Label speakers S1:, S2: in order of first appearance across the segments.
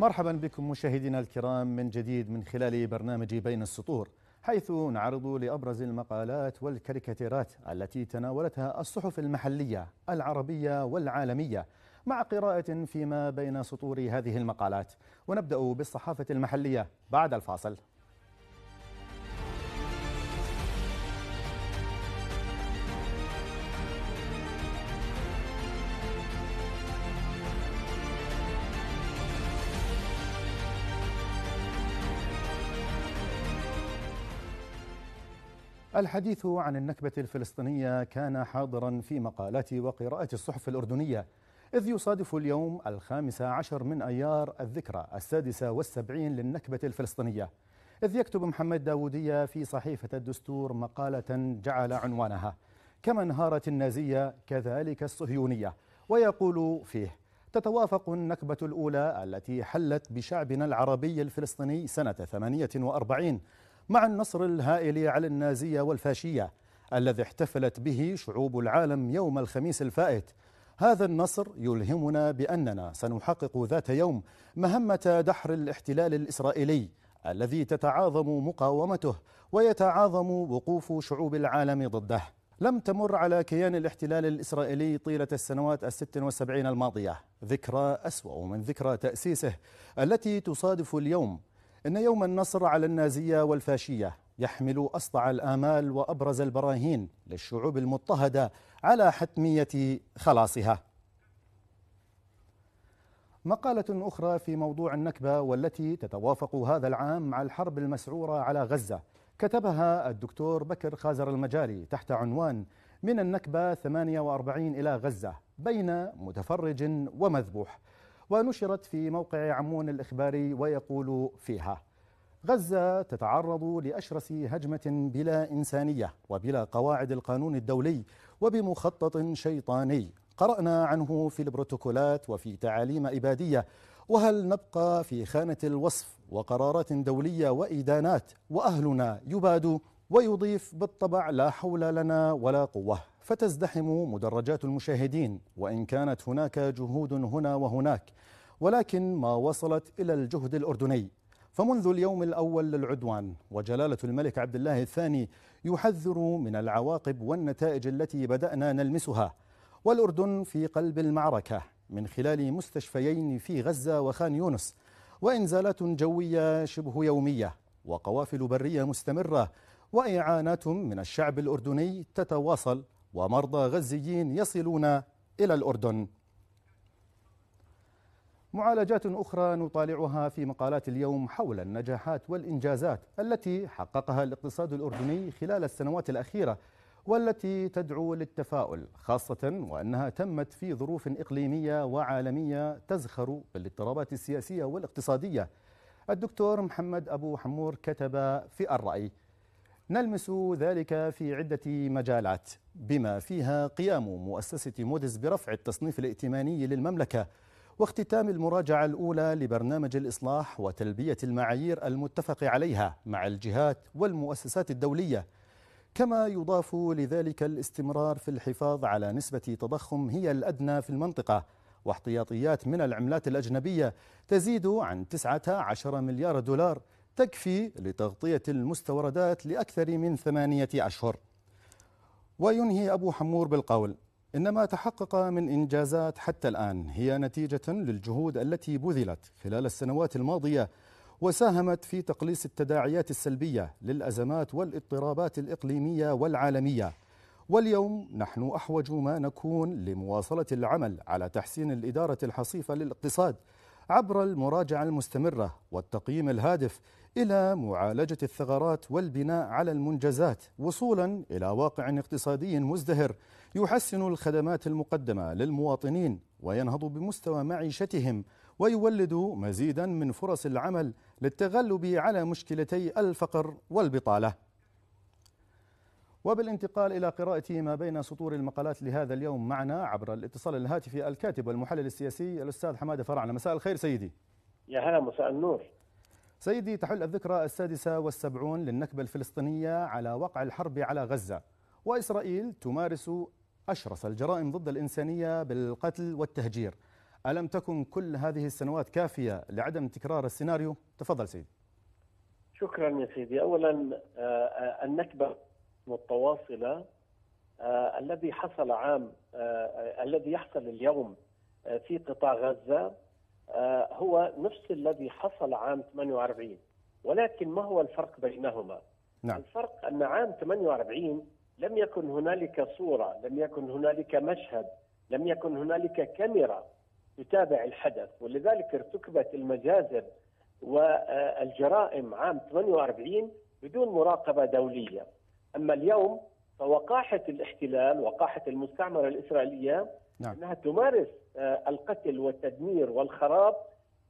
S1: مرحبا بكم مشاهدينا الكرام من جديد من خلال برنامج بين السطور حيث نعرض لأبرز المقالات والكاريكاتيرات التي تناولتها الصحف المحلية العربية والعالمية مع قراءة فيما بين سطور هذه المقالات ونبدأ بالصحافة المحلية بعد الفاصل الحديث عن النكبة الفلسطينية كان حاضرا في مقالات وقراءة الصحف الأردنية إذ يصادف اليوم الخامس عشر من أيار الذكرى السادسة والسبعين للنكبة الفلسطينية إذ يكتب محمد داودية في صحيفة الدستور مقالة جعل عنوانها كما انهارت النازية كذلك الصهيونية ويقول فيه تتوافق النكبة الأولى التي حلت بشعبنا العربي الفلسطيني سنة 48 مع النصر الهائل على النازية والفاشية الذي احتفلت به شعوب العالم يوم الخميس الفائت هذا النصر يلهمنا بأننا سنحقق ذات يوم مهمة دحر الاحتلال الإسرائيلي الذي تتعاظم مقاومته ويتعاظم وقوف شعوب العالم ضده لم تمر على كيان الاحتلال الإسرائيلي طيلة السنوات الست وسبعين الماضية ذكرى أسوأ من ذكرى تأسيسه التي تصادف اليوم إن يوم النصر على النازية والفاشية يحمل أسطع الآمال وأبرز البراهين للشعوب المضطهدة على حتمية خلاصها مقالة أخرى في موضوع النكبة والتي تتوافق هذا العام مع الحرب المسعورة على غزة كتبها الدكتور بكر خازر المجاري تحت عنوان من النكبة 48 إلى غزة بين متفرج ومذبوح ونشرت في موقع عمون الإخباري ويقول فيها غزة تتعرض لأشرس هجمة بلا إنسانية وبلا قواعد القانون الدولي وبمخطط شيطاني قرأنا عنه في البروتوكولات وفي تعاليم إبادية وهل نبقى في خانة الوصف وقرارات دولية وإدانات وأهلنا يبادوا ويضيف بالطبع لا حول لنا ولا قوة فتزدحم مدرجات المشاهدين وإن كانت هناك جهود هنا وهناك ولكن ما وصلت إلى الجهد الأردني فمنذ اليوم الأول للعدوان وجلالة الملك عبد الله الثاني يحذر من العواقب والنتائج التي بدأنا نلمسها والأردن في قلب المعركة من خلال مستشفيين في غزة وخان يونس وإنزالات جوية شبه يومية وقوافل برية مستمرة وإعانات من الشعب الأردني تتواصل ومرضى غزيين يصلون إلى الأردن معالجات أخرى نطالعها في مقالات اليوم حول النجاحات والإنجازات التي حققها الاقتصاد الأردني خلال السنوات الأخيرة والتي تدعو للتفاؤل خاصة وأنها تمت في ظروف إقليمية وعالمية تزخر بالاضطرابات السياسية والاقتصادية الدكتور محمد أبو حمور كتب في الرأي نلمس ذلك في عدة مجالات بما فيها قيام مؤسسة مودز برفع التصنيف الائتماني للمملكة واختتام المراجعة الأولى لبرنامج الإصلاح وتلبية المعايير المتفق عليها مع الجهات والمؤسسات الدولية كما يضاف لذلك الاستمرار في الحفاظ على نسبة تضخم هي الأدنى في المنطقة واحتياطيات من العملات الأجنبية تزيد عن 19 مليار دولار تكفي لتغطية المستوردات لأكثر من ثمانية أشهر وينهي أبو حمور بالقول إن ما تحقق من إنجازات حتى الآن هي نتيجة للجهود التي بذلت خلال السنوات الماضية وساهمت في تقليص التداعيات السلبية للأزمات والاضطرابات الإقليمية والعالمية واليوم نحن أحوج ما نكون لمواصلة العمل على تحسين الإدارة الحصيفة للاقتصاد عبر المراجعة المستمرة والتقييم الهادف إلى معالجة الثغرات والبناء على المنجزات وصولا إلى واقع اقتصادي مزدهر يحسن الخدمات المقدمة للمواطنين وينهض بمستوى معيشتهم ويولد مزيدا من فرص العمل للتغلب على مشكلتي الفقر والبطالة وبالانتقال إلى قراءة ما بين سطور المقالات لهذا اليوم معنا عبر الاتصال الهاتفي الكاتب والمحلل السياسي الأستاذ حمادة فرعنة مساء الخير سيدي
S2: يا هلا مساء
S1: النور سيدي تحل الذكرى السادسة والسبعون للنكبة الفلسطينية على وقع الحرب على غزة وإسرائيل تمارس أشرس الجرائم ضد الإنسانية بالقتل والتهجير ألم تكن كل هذه السنوات كافية لعدم تكرار السيناريو؟ تفضل سيدي
S2: شكرا يا سيدي أولا آه، النكبة متواصلة آه، الذي حصل عام آه، الذي يحصل اليوم في قطاع غزة آه، هو نفس الذي حصل عام 48 ولكن ما هو الفرق بينهما؟ نعم. الفرق أن عام 48 لم يكن هنالك صورة لم يكن هنالك مشهد لم يكن هنالك كاميرا تتابع الحدث ولذلك ارتكبت المجازر والجرائم عام 48 بدون مراقبة دولية أما اليوم فوقاحة الاحتلال وقاحة المستعمرة الإسرائيلية نعم. أنها تمارس آه، القتل والتدمير والخراب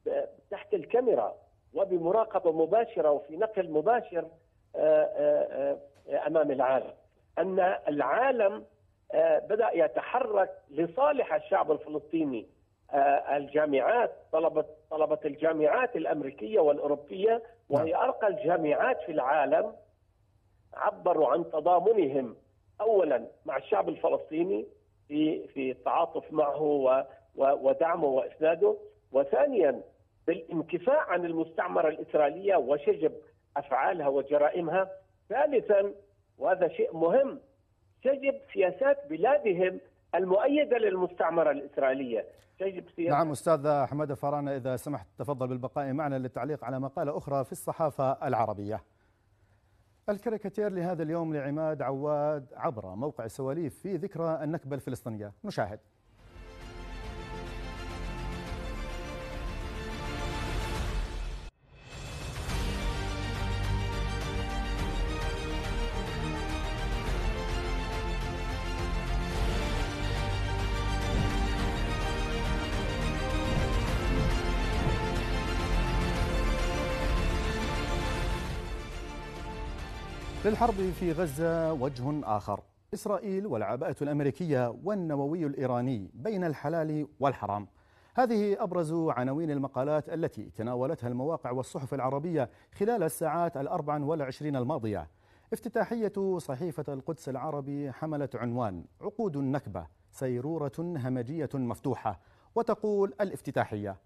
S2: آه، تحت الكاميرا وبمراقبه مباشره وفي نقل مباشر آه، امام العالم ان العالم بدا يتحرك لصالح الشعب الفلسطيني الجامعات طلبه طلبه الجامعات الامريكيه والاوروبيه وهي نعم. ارقى الجامعات في العالم عبروا عن تضامنهم اولا مع الشعب الفلسطيني في في التعاطف معه ودعمه واسناده وثانيا بالانكفاء عن المستعمره الاسرائيليه وشجب افعالها وجرائمها ثالثا وهذا شيء مهم تجب سياسات بلادهم المؤيدة للمستعمرة الإسرائيلية تجب
S1: سياسات نعم أستاذ حمادة فرانا إذا سمحت تفضل بالبقاء معنا للتعليق على مقالة أخرى في الصحافة العربية الكاريكاتير لهذا اليوم لعماد عواد عبر موقع سواليف في ذكرى النكبة الفلسطينية نشاهد للحرب في غزة وجه آخر إسرائيل والعباءة الأمريكية والنووي الإيراني بين الحلال والحرام هذه أبرز عناوين المقالات التي تناولتها المواقع والصحف العربية خلال الساعات الأربع والعشرين الماضية افتتاحية صحيفة القدس العربي حملت عنوان عقود النكبة سيرورة همجية مفتوحة وتقول الافتتاحية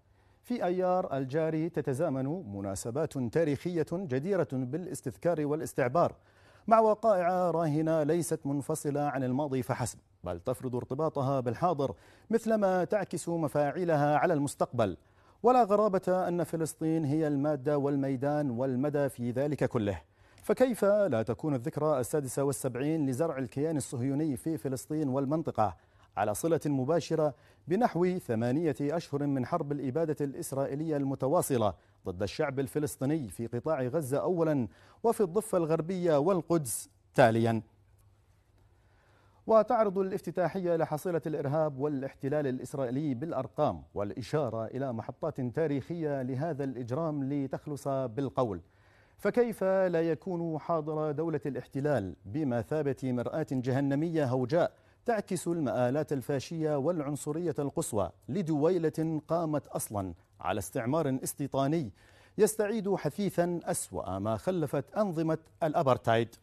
S1: في أيار الجاري تتزامن مناسبات تاريخية جديرة بالاستذكار والاستعبار مع وقائع راهنة ليست منفصلة عن الماضي فحسب بل تفرض ارتباطها بالحاضر مثلما تعكس مفاعلها على المستقبل ولا غرابة أن فلسطين هي المادة والميدان والمدى في ذلك كله فكيف لا تكون الذكرى السادسة والسبعين لزرع الكيان الصهيوني في فلسطين والمنطقة على صلة مباشرة بنحو ثمانية أشهر من حرب الإبادة الإسرائيلية المتواصلة ضد الشعب الفلسطيني في قطاع غزة أولا وفي الضفة الغربية والقدس تاليا وتعرض الافتتاحية لحصيلة الإرهاب والاحتلال الإسرائيلي بالأرقام والإشارة إلى محطات تاريخية لهذا الإجرام لتخلص بالقول فكيف لا يكون حاضر دولة الاحتلال بمثابة مرآة جهنمية هوجاء تعكس المآلات الفاشية والعنصرية القصوى لدويلة قامت أصلا على استعمار استيطاني يستعيد حثيثا أسوأ ما خلفت أنظمة الأبرتايد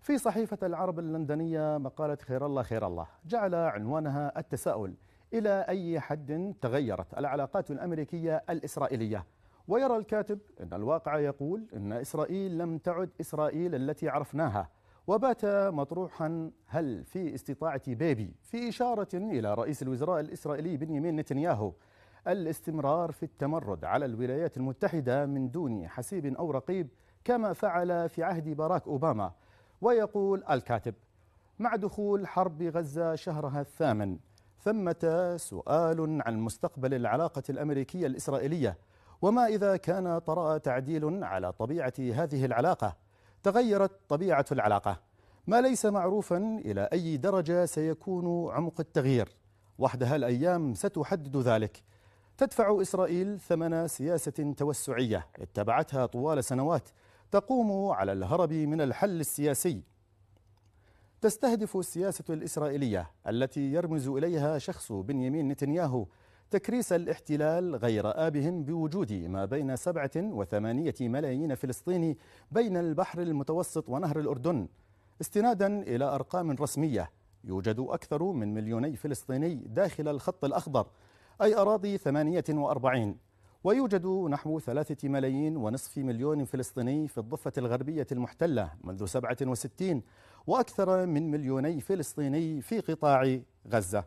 S1: في صحيفة العرب اللندنية مقالة خير الله خير الله جعل عنوانها التساؤل إلى أي حد تغيرت العلاقات الأمريكية الإسرائيلية ويرى الكاتب أن الواقع يقول أن إسرائيل لم تعد إسرائيل التي عرفناها وبات مطروحا هل في استطاعة بيبي في إشارة إلى رئيس الوزراء الإسرائيلي بنيامين نتنياهو الاستمرار في التمرد على الولايات المتحدة من دون حسيب أو رقيب كما فعل في عهد باراك أوباما ويقول الكاتب مع دخول حرب غزة شهرها الثامن ثمة سؤال عن مستقبل العلاقة الأمريكية الإسرائيلية وما إذا كان طرأ تعديل على طبيعة هذه العلاقة تغيرت طبيعة العلاقة ما ليس معروفا إلى أي درجة سيكون عمق التغيير وحدها الأيام ستحدد ذلك تدفع إسرائيل ثمن سياسة توسعية اتبعتها طوال سنوات تقوم على الهرب من الحل السياسي تستهدف السياسة الإسرائيلية التي يرمز إليها شخص بنيامين نتنياهو تكريس الاحتلال غير آبه بوجود ما بين سبعة وثمانية ملايين فلسطيني بين البحر المتوسط ونهر الأردن استنادا إلى أرقام رسمية يوجد أكثر من مليوني فلسطيني داخل الخط الأخضر أي أراضي 48 ويوجد نحو ثلاثة ملايين ونصف مليون فلسطيني في الضفة الغربية المحتلة منذ 67 وأكثر من مليوني فلسطيني في قطاع غزة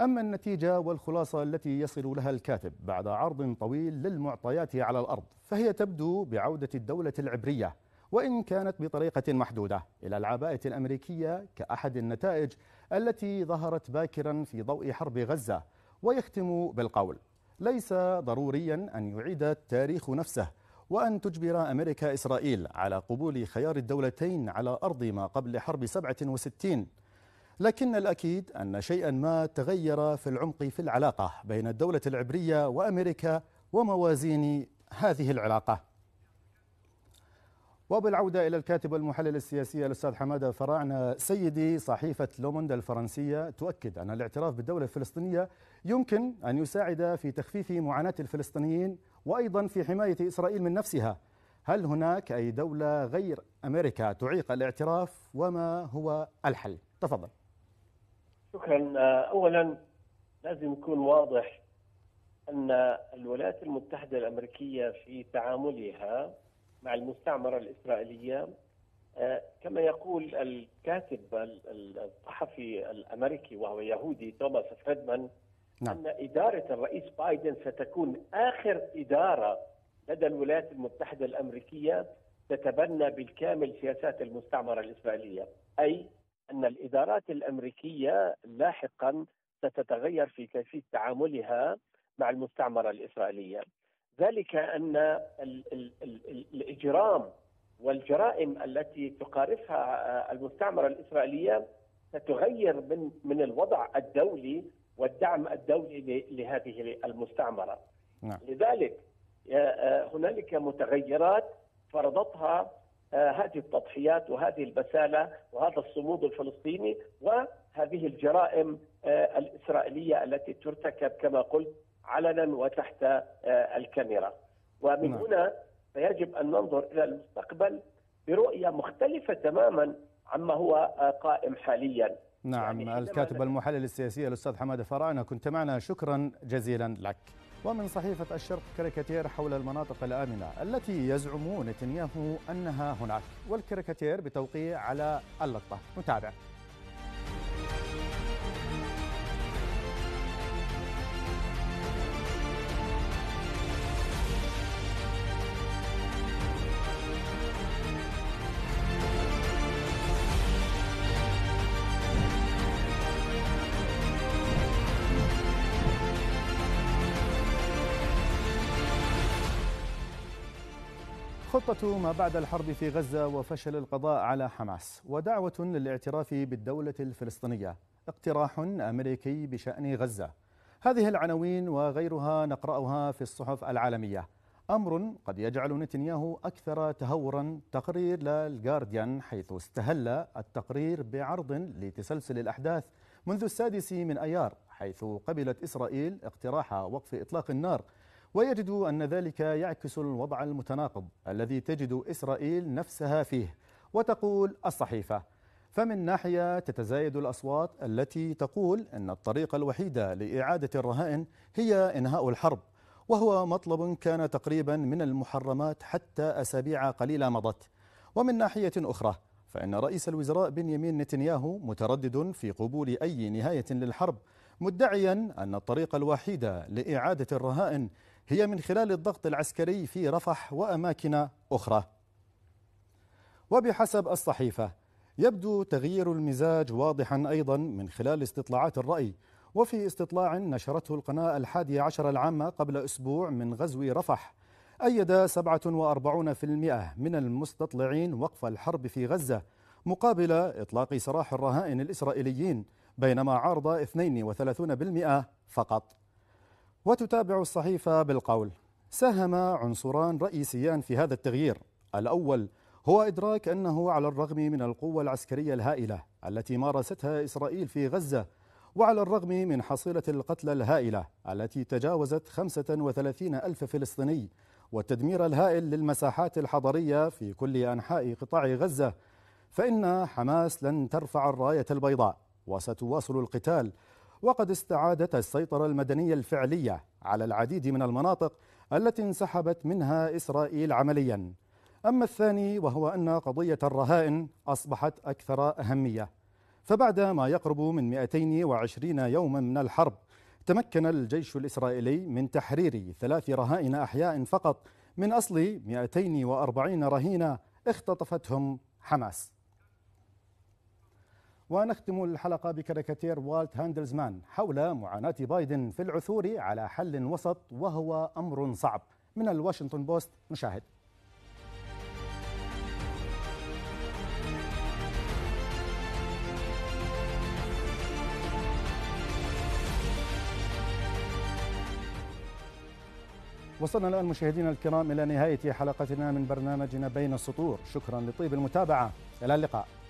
S1: أما النتيجة والخلاصة التي يصل لها الكاتب بعد عرض طويل للمعطيات على الأرض فهي تبدو بعودة الدولة العبرية وإن كانت بطريقة محدودة إلى العباءة الأمريكية كأحد النتائج التي ظهرت باكرا في ضوء حرب غزة ويختم بالقول ليس ضروريا أن يعيد التاريخ نفسه وأن تجبر أمريكا إسرائيل على قبول خيار الدولتين على أرض ما قبل حرب 67 لكن الأكيد أن شيئا ما تغير في العمق في العلاقة بين الدولة العبرية وأمريكا وموازين هذه العلاقة وبالعودة إلى الكاتب والمحلل السياسي الأستاذ حمادة فراعنة سيدي صحيفة لوموند الفرنسية تؤكد أن الاعتراف بالدولة الفلسطينية يمكن أن يساعد في تخفيف معاناة الفلسطينيين وأيضا في حماية إسرائيل من نفسها هل هناك أي دولة غير أمريكا تعيق الاعتراف وما هو الحل؟ تفضل
S2: شكرا اولا لازم يكون واضح ان الولايات المتحده الامريكيه في تعاملها مع المستعمره الاسرائيليه كما يقول الكاتب الصحفي الامريكي وهو يهودي توماس فريدمان نعم. ان اداره الرئيس بايدن ستكون اخر اداره لدى الولايات المتحده الامريكيه تتبنى بالكامل سياسات المستعمره الاسرائيليه، اي ان الادارات الامريكيه لاحقا ستتغير في كيفيه تعاملها مع المستعمره الاسرائيليه. ذلك ان الـ الـ الـ الاجرام والجرائم التي تقارفها المستعمره الاسرائيليه ستغير من من الوضع الدولي والدعم الدولي لهذه المستعمره. نعم. لذلك آه، آه، هنالك متغيرات فرضتها آه، هذه التضحيات وهذه البساله وهذا الصمود الفلسطيني وهذه الجرائم آه، الاسرائيليه التي ترتكب كما قلت علنا وتحت آه، الكاميرا. ومن نعم. هنا فيجب ان ننظر الى المستقبل برؤيه مختلفه تماما عما هو قائم حاليا.
S1: نعم يعني الكاتب المحلل السياسي الاستاذ حماده فراعنه كنت معنا شكرا جزيلا لك. ومن صحيفة الشرق كاريكاتير حول المناطق الآمنة التي يزعم نتنياهو أنها هناك والكاريكاتير بتوقيع على اللقطة متابع خطة ما بعد الحرب في غزة وفشل القضاء على حماس ودعوة للاعتراف بالدولة الفلسطينية اقتراح أمريكي بشأن غزة هذه العناوين وغيرها نقرأها في الصحف العالمية أمر قد يجعل نتنياهو أكثر تهورا تقرير للجارديان حيث استهل التقرير بعرض لتسلسل الأحداث منذ السادس من أيار حيث قبلت إسرائيل اقتراح وقف إطلاق النار ويجد أن ذلك يعكس الوضع المتناقض الذي تجد إسرائيل نفسها فيه وتقول الصحيفة فمن ناحية تتزايد الأصوات التي تقول أن الطريقة الوحيدة لإعادة الرهائن هي إنهاء الحرب وهو مطلب كان تقريبا من المحرمات حتى أسابيع قليلة مضت ومن ناحية أخرى فإن رئيس الوزراء بنيامين نتنياهو متردد في قبول أي نهاية للحرب مدعيا أن الطريقة الوحيدة لإعادة الرهائن هي من خلال الضغط العسكري في رفح وأماكن أخرى وبحسب الصحيفة يبدو تغيير المزاج واضحا أيضا من خلال استطلاعات الرأي وفي استطلاع نشرته القناة الحادية عشر العامة قبل أسبوع من غزو رفح أيد 47% من المستطلعين وقف الحرب في غزة مقابل إطلاق سراح الرهائن الإسرائيليين بينما عرض 32% فقط وتتابع الصحيفة بالقول ساهم عنصران رئيسيان في هذا التغيير الأول هو إدراك أنه على الرغم من القوة العسكرية الهائلة التي مارستها إسرائيل في غزة وعلى الرغم من حصيلة القتلى الهائلة التي تجاوزت 35 ألف فلسطيني والتدمير الهائل للمساحات الحضرية في كل أنحاء قطاع غزة فإن حماس لن ترفع الراية البيضاء وستواصل القتال وقد استعادت السيطرة المدنية الفعلية على العديد من المناطق التي انسحبت منها إسرائيل عمليا أما الثاني وهو أن قضية الرهائن أصبحت أكثر أهمية فبعد ما يقرب من 220 يوما من الحرب تمكن الجيش الإسرائيلي من تحرير ثلاث رهائن أحياء فقط من أصل 240 رهينة اختطفتهم حماس ونختم الحلقة بكاريكاتير والت هاندلزمان حول معاناة بايدن في العثور على حل وسط وهو أمر صعب من الواشنطن بوست نشاهد وصلنا الآن مشاهدينا الكرام إلى نهاية حلقتنا من برنامجنا بين السطور شكرا لطيب المتابعة إلى اللقاء